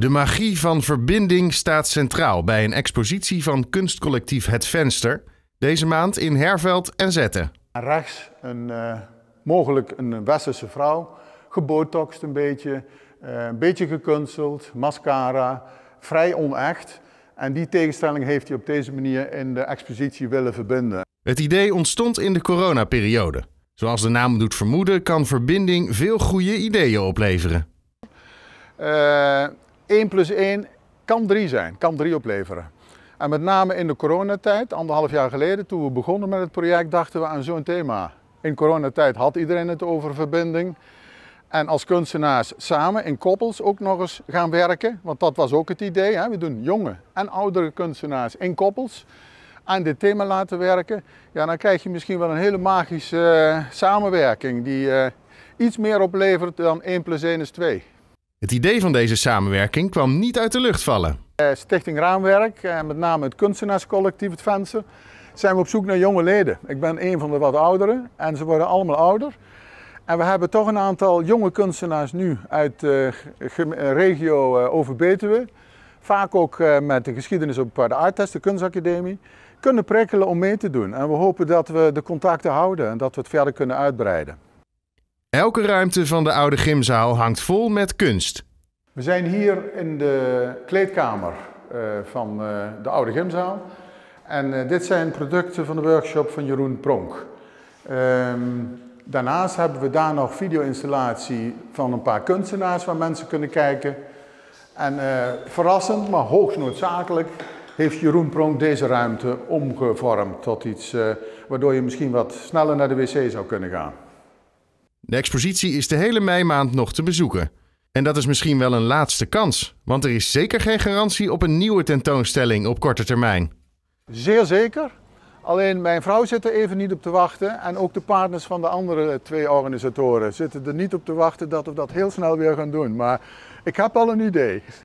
De magie van verbinding staat centraal bij een expositie van kunstcollectief Het Venster. Deze maand in Herveld en Zetten. Rechts een, eh, mogelijk een westerse vrouw, gebotoxed een beetje, eh, een beetje gekunsteld, mascara, vrij onecht. En die tegenstelling heeft hij op deze manier in de expositie willen verbinden. Het idee ontstond in de coronaperiode. Zoals de naam doet vermoeden, kan verbinding veel goede ideeën opleveren. Uh, 1 plus 1 kan 3 zijn, kan 3 opleveren. En met name in de coronatijd, anderhalf jaar geleden, toen we begonnen met het project, dachten we aan zo'n thema. In coronatijd had iedereen het over verbinding. En als kunstenaars samen in koppels ook nog eens gaan werken, want dat was ook het idee. Hè? We doen jonge en oudere kunstenaars in koppels aan dit thema laten werken. Ja, dan krijg je misschien wel een hele magische eh, samenwerking die eh, iets meer oplevert dan 1 plus 1 is 2. Het idee van deze samenwerking kwam niet uit de lucht vallen. Eh, Stichting Raamwerk, en met name het kunstenaarscollectief Het Venster, zijn we op zoek naar jonge leden. Ik ben een van de wat ouderen en ze worden allemaal ouder. En we hebben toch een aantal jonge kunstenaars nu uit de regio eh, Overbetuwe. Vaak ook eh, met de geschiedenis op de Artes, de kunstacademie. Kunnen prikkelen om mee te doen. En we hopen dat we de contacten houden en dat we het verder kunnen uitbreiden. Elke ruimte van de oude gymzaal hangt vol met kunst. We zijn hier in de kleedkamer eh, van eh, de oude gymzaal. En eh, dit zijn producten van de workshop van Jeroen Pronk. Ehm, daarnaast hebben we daar nog video-installatie van een paar kunstenaars waar mensen kunnen kijken. En verrassend, maar hoogst noodzakelijk, heeft Jeroen Pronk deze ruimte omgevormd tot iets waardoor je misschien wat sneller naar de wc zou kunnen gaan. De expositie is de hele mei maand nog te bezoeken. En dat is misschien wel een laatste kans, want er is zeker geen garantie op een nieuwe tentoonstelling op korte termijn. Zeer zeker. Alleen mijn vrouw zit er even niet op te wachten en ook de partners van de andere twee organisatoren zitten er niet op te wachten dat we dat heel snel weer gaan doen. Maar ik heb al een idee.